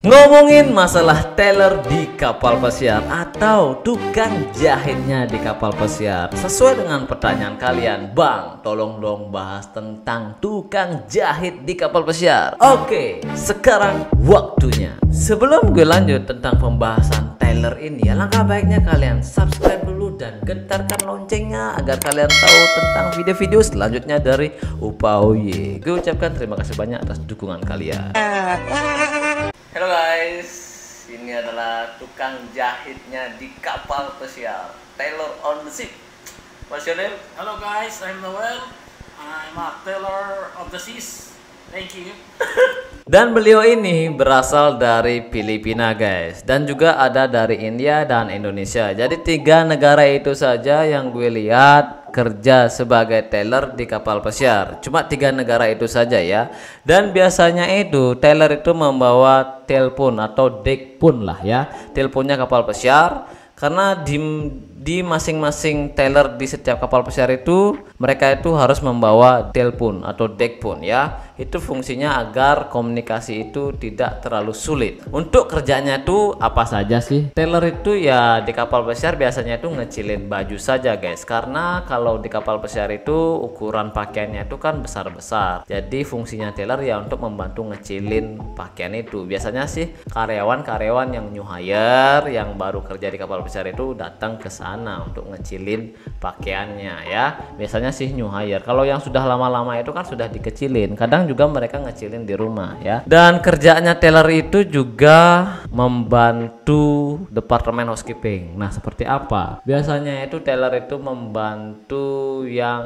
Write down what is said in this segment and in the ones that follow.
Ngomongin masalah teller di kapal pesiar atau tukang jahitnya di kapal pesiar Sesuai dengan pertanyaan kalian Bang, tolong dong bahas tentang tukang jahit di kapal pesiar Oke, sekarang waktunya Sebelum gue lanjut tentang pembahasan teller ini alangkah Langkah baiknya kalian subscribe dulu dan gentarkan loncengnya Agar kalian tahu tentang video-video selanjutnya dari Upauye Gue ucapkan terima kasih banyak atas dukungan kalian eh, Halo guys, ini adalah tukang jahitnya di kapal spesial Taylor on the Ship. What's your name? Hello guys, I'm Noel. I'm a Taylor of the Seas. Thank you. dan beliau ini berasal dari Filipina guys dan juga ada dari India dan Indonesia. Jadi tiga negara itu saja yang gue lihat kerja sebagai teller di kapal pesiar. Cuma tiga negara itu saja ya. Dan biasanya itu teller itu membawa telepon atau deck pun lah ya. Teleponnya kapal pesiar karena di di masing-masing teller di setiap kapal pesiar itu mereka itu harus membawa telpon atau deckphone ya itu fungsinya agar komunikasi itu tidak terlalu sulit untuk kerjanya itu apa saja sih teller itu ya di kapal pesiar biasanya itu ngecilin baju saja guys karena kalau di kapal pesiar itu ukuran pakaiannya itu kan besar-besar jadi fungsinya teller ya untuk membantu ngecilin pakaian itu biasanya sih karyawan-karyawan yang new hire yang baru kerja di kapal pesiar itu datang ke sana sana untuk ngecilin pakaiannya ya biasanya sih new hire kalau yang sudah lama-lama itu kan sudah dikecilin kadang juga mereka ngecilin di rumah ya dan kerjanya teller itu juga membantu departemen housekeeping nah seperti apa biasanya itu teller itu membantu yang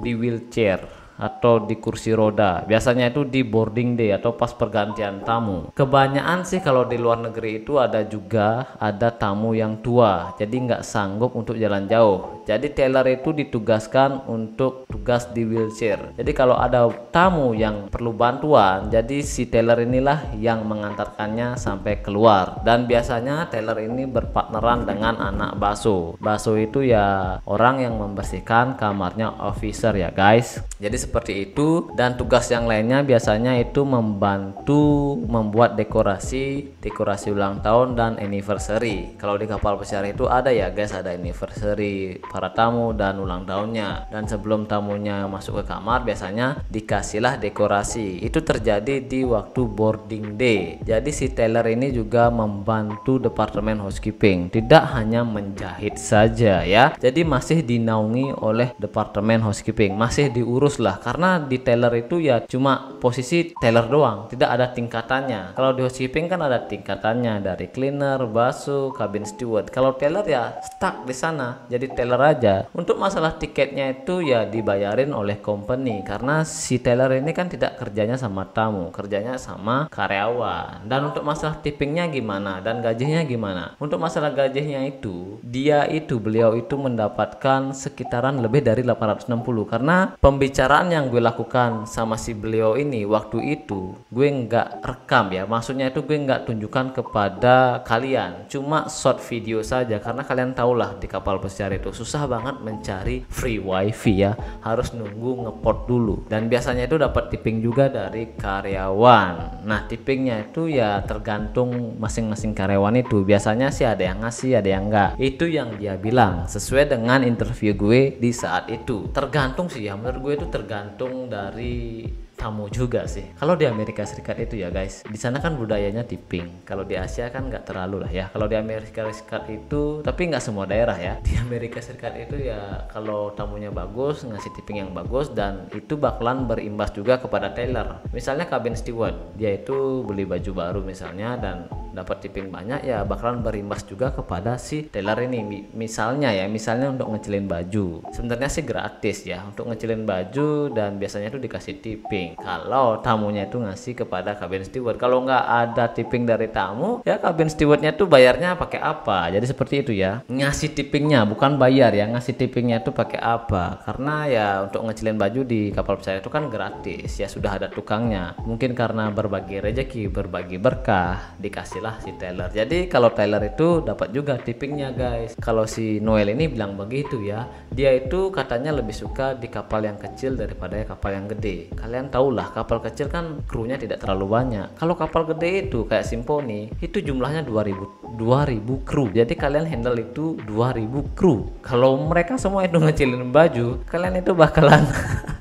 di wheelchair atau di kursi roda. Biasanya itu di boarding day atau pas pergantian tamu. Kebanyakan sih kalau di luar negeri itu ada juga ada tamu yang tua, jadi nggak sanggup untuk jalan jauh. Jadi teller itu ditugaskan untuk tugas di wheelchair. Jadi kalau ada tamu yang perlu bantuan, jadi si teller inilah yang mengantarkannya sampai keluar. Dan biasanya teller ini berpartneran dengan anak baso. Baso itu ya orang yang membersihkan kamarnya officer ya guys. Jadi seperti itu dan tugas yang lainnya biasanya itu membantu membuat dekorasi dekorasi ulang tahun dan anniversary kalau di kapal pesiar itu ada ya guys ada anniversary para tamu dan ulang tahunnya dan sebelum tamunya masuk ke kamar biasanya dikasihlah dekorasi itu terjadi di waktu boarding day jadi si teller ini juga membantu departemen housekeeping tidak hanya menjahit saja ya jadi masih dinaungi oleh departemen housekeeping masih diurus lah karena di teller itu ya cuma posisi teller doang, tidak ada tingkatannya. Kalau di housekeeping kan ada tingkatannya dari cleaner, basuh, kabin steward. Kalau teller ya stuck di sana, jadi teller aja. Untuk masalah tiketnya itu ya dibayarin oleh company karena si teller ini kan tidak kerjanya sama tamu, kerjanya sama karyawan. Dan untuk masalah tippingnya gimana dan gajinya gimana? Untuk masalah gajinya itu dia itu beliau itu mendapatkan sekitaran lebih dari 860 karena pembicaraan yang gue lakukan sama si beliau ini waktu itu gue nggak rekam ya maksudnya itu gue nggak tunjukkan kepada kalian cuma short video saja karena kalian tahulah di kapal pesiar itu susah banget mencari free wifi ya harus nunggu ngepot dulu dan biasanya itu dapat tipping juga dari karyawan nah tippingnya itu ya tergantung masing-masing karyawan itu biasanya sih ada yang ngasih ada yang enggak itu yang dia bilang sesuai dengan interview gue di saat itu tergantung sih ya menurut gue itu tergantung tergantung dari tamu juga sih. Kalau di Amerika Serikat itu ya guys, di sana kan budayanya tipping. Kalau di Asia kan nggak terlalu lah ya. Kalau di Amerika Serikat itu, tapi nggak semua daerah ya. Di Amerika Serikat itu ya kalau tamunya bagus ngasih tipping yang bagus dan itu bakalan berimbas juga kepada tailor. Misalnya kabin steward, dia itu beli baju baru misalnya dan dapat tipping banyak ya bakalan berimbas juga kepada si tailor ini misalnya ya misalnya untuk ngecilin baju sebenarnya sih gratis ya untuk ngecilin baju dan biasanya itu dikasih tipping kalau tamunya itu ngasih kepada kabin steward kalau nggak ada tipping dari tamu ya kabin stewardnya tuh bayarnya pakai apa jadi seperti itu ya ngasih tippingnya bukan bayar ya ngasih tippingnya itu pakai apa karena ya untuk ngecilin baju di kapal pesiar itu kan gratis ya sudah ada tukangnya mungkin karena berbagi rezeki berbagi berkah dikasih lah si Taylor. Jadi kalau Taylor itu dapat juga tippingnya guys. Kalau si Noel ini bilang begitu ya, dia itu katanya lebih suka di kapal yang kecil daripada kapal yang gede. Kalian tahulah kapal kecil kan krunya tidak terlalu banyak. Kalau kapal gede itu kayak Simponi itu jumlahnya 2000 2000 kru. Jadi kalian handle itu 2000 kru. Kalau mereka semua itu ngecilin baju, kalian itu bakalan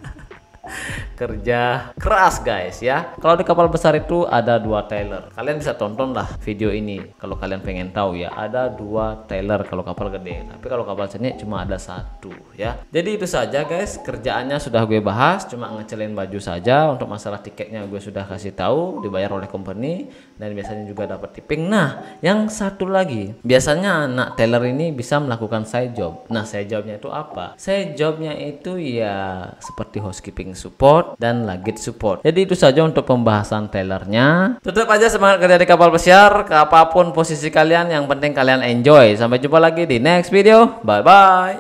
kerja keras guys ya. Kalau di kapal besar itu ada dua tailor. Kalian bisa tonton lah video ini kalau kalian pengen tahu ya. Ada dua tailor kalau kapal gede. Tapi kalau kapal sini cuma ada satu ya. Jadi itu saja guys kerjaannya sudah gue bahas. Cuma ngecelin baju saja untuk masalah tiketnya gue sudah kasih tahu dibayar oleh company dan biasanya juga dapat tipping. Nah yang satu lagi biasanya anak tailor ini bisa melakukan side job. Nah side jobnya itu apa? Side jobnya itu ya seperti housekeeping support dan legit support. Jadi itu saja untuk pembahasan trailernya. Tetap aja semangat kerja di kapal pesiar, ke apapun posisi kalian yang penting kalian enjoy. Sampai jumpa lagi di next video. Bye bye.